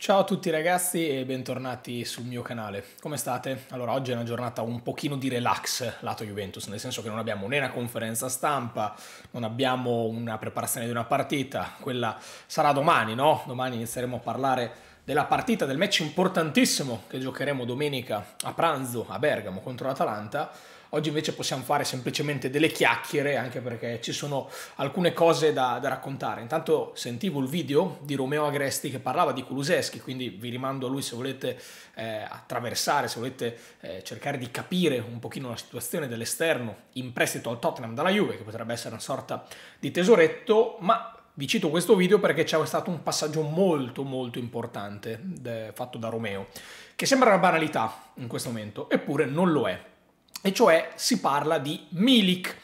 Ciao a tutti ragazzi e bentornati sul mio canale. Come state? Allora, oggi è una giornata un pochino di relax lato Juventus, nel senso che non abbiamo né una conferenza stampa, non abbiamo una preparazione di una partita, quella sarà domani, no? Domani inizieremo a parlare della partita, del match importantissimo che giocheremo domenica a pranzo a Bergamo contro l'Atalanta. Oggi invece possiamo fare semplicemente delle chiacchiere, anche perché ci sono alcune cose da, da raccontare. Intanto sentivo il video di Romeo Agresti che parlava di Kuluseschi, quindi vi rimando a lui se volete eh, attraversare, se volete eh, cercare di capire un pochino la situazione dell'esterno in prestito al Tottenham dalla Juve, che potrebbe essere una sorta di tesoretto, ma vi cito questo video perché c'è stato un passaggio molto molto importante fatto da Romeo, che sembra una banalità in questo momento, eppure non lo è. E cioè si parla di Milik.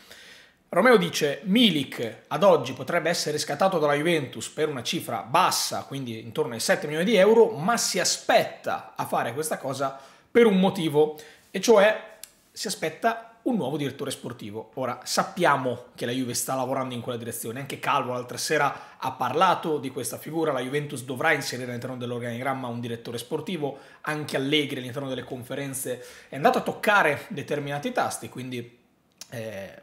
Romeo dice Milik ad oggi potrebbe essere scattato dalla Juventus per una cifra bassa, quindi intorno ai 7 milioni di euro, ma si aspetta a fare questa cosa per un motivo, e cioè si aspetta un nuovo direttore sportivo. Ora sappiamo che la Juve sta lavorando in quella direzione, anche Calvo l'altra sera ha parlato di questa figura, la Juventus dovrà inserire all'interno dell'organigramma un direttore sportivo, anche Allegri all'interno delle conferenze è andato a toccare determinati tasti, quindi eh,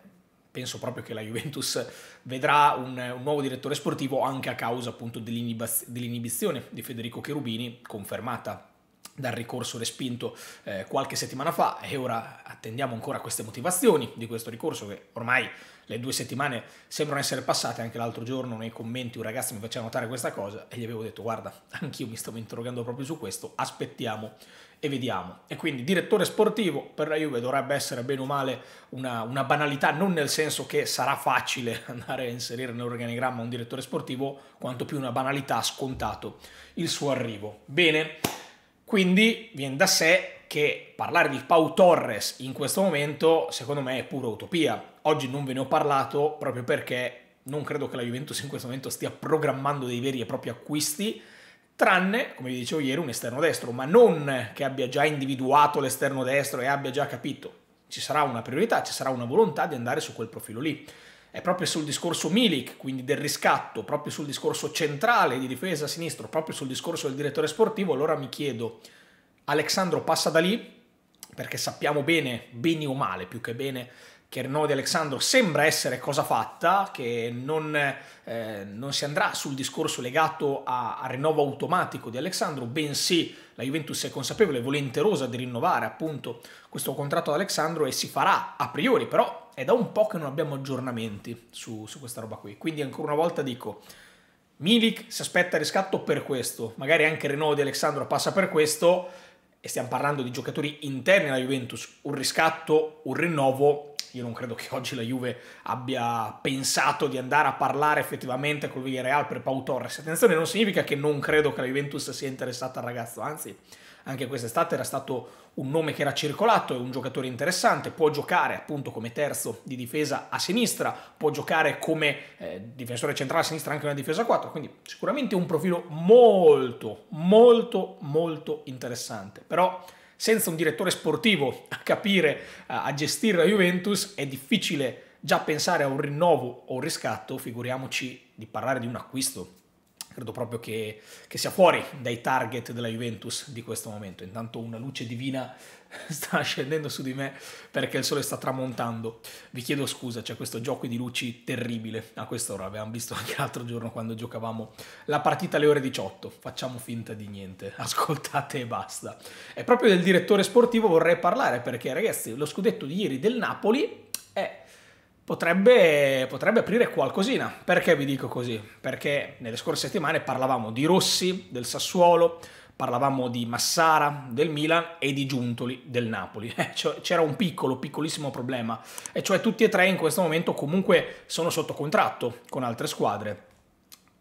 penso proprio che la Juventus vedrà un, un, nuovo direttore sportivo anche a causa appunto dell'inibizione di Federico Cherubini confermata dal ricorso respinto eh, qualche settimana fa e ora attendiamo ancora queste motivazioni di questo ricorso che ormai le due settimane sembrano essere passate, anche l'altro giorno nei commenti un ragazzo mi faceva notare questa cosa e gli avevo detto guarda, anch'io mi stavo interrogando proprio su questo, aspettiamo e vediamo. E quindi direttore sportivo per la Juve dovrebbe essere bene o male una, una banalità, non nel senso che sarà facile andare a inserire nell'organigramma un direttore sportivo, quanto più una banalità scontato il suo arrivo. Bene, quindi viene da sé che parlare di Pau Torres in questo momento, secondo me, è pura utopia. Oggi non ve ne ho parlato proprio perché non credo che la Juventus in questo momento stia programmando dei veri e propri acquisti, tranne, come vi dicevo ieri, un esterno destro, ma non che abbia già individuato l'esterno destro e abbia già capito. Ci sarà una priorità, ci sarà una volontà di andare su quel profilo lì. È proprio sul discorso Milik, quindi del riscatto, proprio sul discorso centrale di difesa a sinistra, proprio sul discorso del direttore sportivo, allora mi chiedo Alexandro passa da lì perché sappiamo bene, bene o male, più che bene, che il rinnovo di Alexandro sembra essere cosa fatta, che non, eh, non si andrà sul discorso legato al rinnovo automatico di Alexandro, bensì la Juventus è consapevole e volenterosa di rinnovare appunto questo contratto ad Alexandro e si farà a priori, però è da un po' che non abbiamo aggiornamenti su, su questa roba qui. Quindi ancora una volta dico, Milik si aspetta riscatto per questo, magari anche il rinnovo di Alexandro passa per questo, e stiamo parlando di giocatori interni alla Juventus, un riscatto, un rinnovo, io non credo che oggi la Juve abbia pensato di andare a parlare effettivamente con il Villarreal per Pau Torres. Attenzione, non significa che non credo che la Juventus sia interessata al ragazzo, anzi anche quest'estate era stato un nome che era circolato, è un giocatore interessante, può giocare appunto come terzo di difesa a sinistra, può giocare come eh, difensore centrale a sinistra anche una difesa 4, quindi sicuramente un profilo molto, molto, molto interessante. Però senza un direttore sportivo a capire, a gestire la Juventus, è difficile già pensare a un rinnovo o un riscatto, figuriamoci di parlare di un acquisto credo proprio che, che, sia fuori dai target della Juventus di questo momento. Intanto una luce divina sta scendendo su di me perché il sole sta tramontando. Vi chiedo scusa, c'è questo gioco di luci terribile a quest'ora. Abbiamo visto anche l'altro giorno quando giocavamo la partita alle ore 18. Facciamo finta di niente, ascoltate e basta. E proprio del direttore sportivo vorrei parlare perché ragazzi, lo scudetto di ieri del Napoli è potrebbe, potrebbe aprire qualcosina. Perché vi dico così? Perché nelle scorse settimane parlavamo di Rossi, del Sassuolo, parlavamo di Massara del Milan e di Giuntoli del Napoli. Eh, cioè, c'era un piccolo, piccolissimo problema, e cioè tutti e tre in questo momento comunque sono sotto contratto con altre squadre.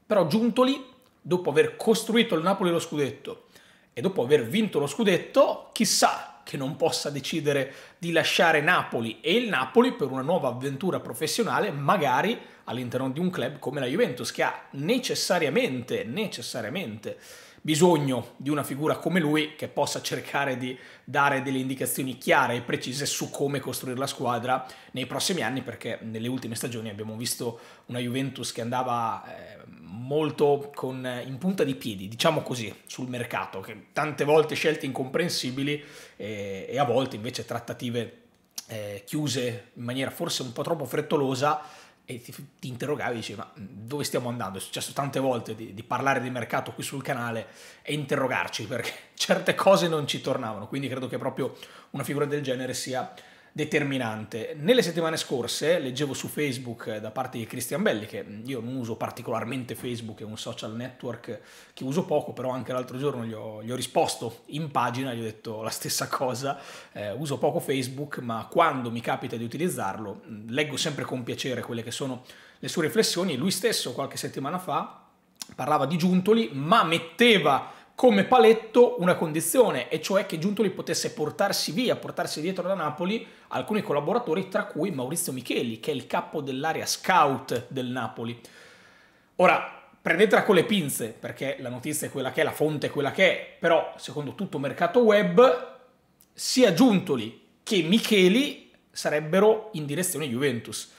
Però Giuntoli, dopo aver costruito il Napoli lo scudetto e dopo aver vinto lo scudetto, chissà che non possa decidere di lasciare Napoli e il Napoli per una nuova avventura professionale, magari all'interno di un club come la Juventus, che ha necessariamente, necessariamente bisogno di una figura come lui che possa cercare di dare delle indicazioni chiare e precise su come costruire la squadra nei prossimi anni perché nelle ultime stagioni abbiamo visto una Juventus che andava eh, molto con, in punta di piedi, diciamo così, sul mercato, che tante volte scelte incomprensibili e, e a volte invece trattative eh, chiuse in maniera forse un po' troppo frettolosa e ti, ti interrogavi e dici ma dove stiamo andando? È successo tante volte di, di, parlare di mercato qui sul canale e interrogarci perché certe cose non ci tornavano, quindi credo che proprio una figura del genere sia determinante. Nelle settimane scorse leggevo su Facebook eh, da parte di Cristian Belli, che mm, io non uso particolarmente Facebook, è un social network che uso poco, però anche l'altro giorno gli ho, gli ho, risposto in pagina, gli ho detto la stessa cosa, eh, uso poco Facebook, ma quando mi capita di utilizzarlo mm, leggo sempre con piacere quelle che sono le sue riflessioni. Lui stesso qualche settimana fa parlava di Giuntoli, ma metteva come paletto una condizione, e cioè che Giuntoli potesse portarsi via, portarsi dietro da Napoli alcuni collaboratori, tra cui Maurizio Micheli, che è il capo dell'area scout del Napoli. Ora, prendetela con le pinze, perché la notizia è quella che è, la fonte è quella che è, però secondo tutto mercato web, sia Giuntoli che Micheli sarebbero in direzione Juventus.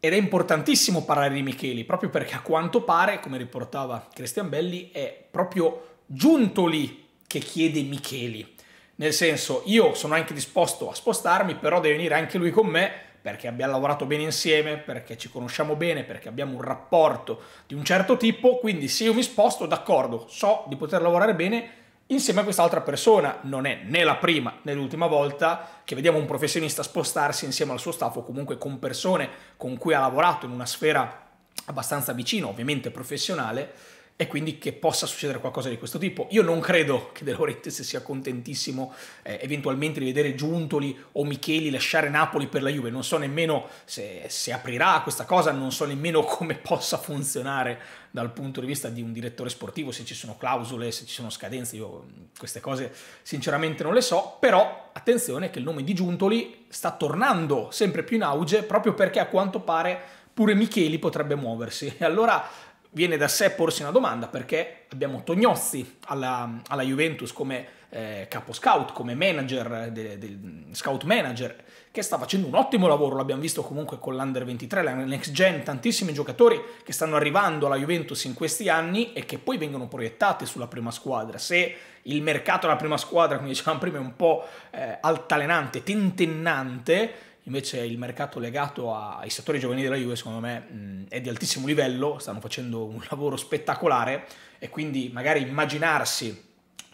Ed è importantissimo parlare di Micheli, proprio perché a quanto pare, come riportava Cristian Belli, è proprio giunto lì che chiede Micheli. Nel senso, io sono anche disposto a spostarmi, però deve venire anche lui con me perché abbiamo lavorato bene insieme, perché ci conosciamo bene, perché abbiamo un rapporto di un certo tipo, quindi se io mi sposto, d'accordo, so di poter lavorare bene insieme a quest'altra persona. Non è né la prima né l'ultima volta che vediamo un professionista spostarsi insieme al suo staff o comunque con persone con cui ha lavorato in una sfera abbastanza vicina, ovviamente professionale, e quindi che possa succedere qualcosa di questo tipo. Io non credo che De Laurentiis sia contentissimo eh, eventualmente di vedere Giuntoli o Micheli lasciare Napoli per la Juve, non so nemmeno se, se aprirà questa cosa, non so nemmeno come possa funzionare dal punto di vista di un direttore sportivo, se ci sono clausole, se ci sono scadenze, io queste cose sinceramente non le so, però attenzione che il nome di Giuntoli sta tornando sempre più in auge proprio perché a quanto pare pure Micheli potrebbe muoversi e allora viene da sé porsi una domanda perché abbiamo Tognozzi alla, alla Juventus come eh, capo scout, come manager, de, de, scout manager, che sta facendo un ottimo lavoro, l'abbiamo visto comunque con l'Under 23, la Next Gen, tantissimi giocatori che stanno arrivando alla Juventus in questi anni e che poi vengono proiettati sulla prima squadra. Se il mercato della prima squadra, come dicevamo prima, è un po' eh, altalenante, tentennante, Invece il mercato legato ai settori giovanili della Juve, secondo me, è di altissimo livello, stanno facendo un lavoro spettacolare e quindi magari immaginarsi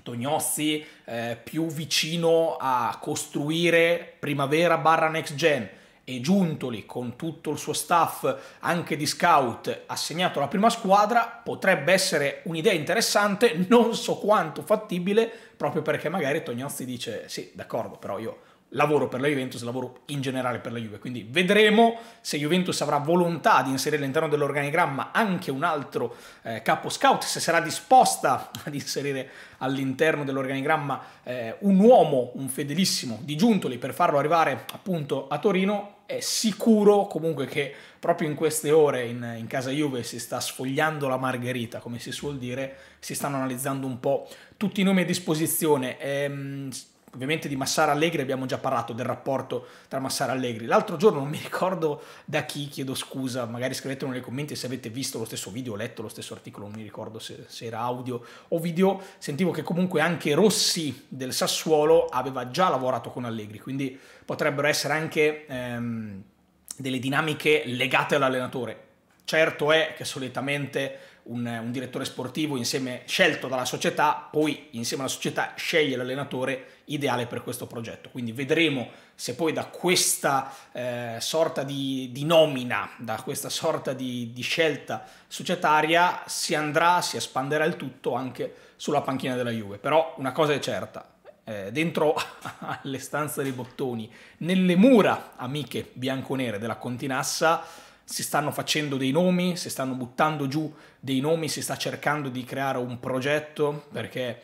Tognozzi eh, più vicino a costruire primavera barra next gen e Giuntoli con tutto il suo staff anche di scout assegnato alla prima squadra potrebbe essere un'idea interessante, non so quanto fattibile, proprio perché magari Tognozzi dice sì, d'accordo, però io lavoro per la Juventus, lavoro in generale per la Juve. Quindi vedremo se Juventus avrà volontà di inserire all'interno dell'organigramma anche un altro eh, capo scout, se sarà disposta ad inserire all'interno dell'organigramma eh, un uomo, un fedelissimo di Giuntoli per farlo arrivare appunto a Torino. È sicuro comunque che proprio in queste ore in, in casa Juve si sta sfogliando la margherita, come si suol dire, si stanno analizzando un po' tutti i nomi a disposizione. Ehm, Ovviamente di Massara Allegri abbiamo già parlato del rapporto tra Massara Allegri. L'altro giorno non mi ricordo da chi, chiedo scusa, magari scrivetelo nei commenti se avete visto lo stesso video, letto lo stesso articolo, non mi ricordo se, se, era audio o video, sentivo che comunque anche Rossi del Sassuolo aveva già lavorato con Allegri, quindi potrebbero essere anche ehm, delle dinamiche legate all'allenatore. Certo è che solitamente un, un, direttore sportivo insieme, scelto dalla società, poi insieme alla società sceglie l'allenatore ideale per questo progetto. Quindi vedremo se poi da questa eh, sorta di, di, nomina, da questa sorta di, di, scelta societaria si andrà, si espanderà il tutto anche sulla panchina della Juve. Però una cosa è certa, eh, dentro alle stanze dei bottoni, nelle mura amiche bianconere della Continassa, si stanno facendo dei nomi, si stanno buttando giù dei nomi, si sta cercando di creare un progetto perché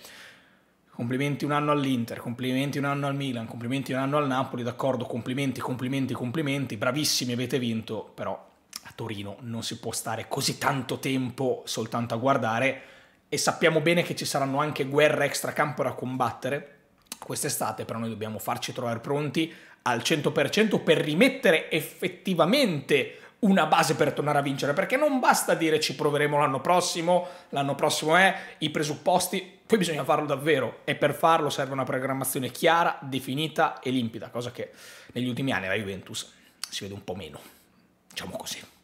complimenti un anno all'Inter, complimenti un anno al Milan, complimenti un anno al Napoli, d'accordo, complimenti, complimenti, complimenti, bravissimi avete vinto, però a Torino non si può stare così tanto tempo soltanto a guardare e sappiamo bene che ci saranno anche guerre extracampo da combattere quest'estate, però noi dobbiamo farci trovare pronti al 100% per rimettere effettivamente una base per tornare a vincere, perché non basta dire ci proveremo l'anno prossimo, l'anno prossimo è, i presupposti, poi bisogna farlo davvero e per farlo serve una programmazione chiara, definita e limpida, cosa che negli ultimi anni la Juventus si vede un po' meno, diciamo così.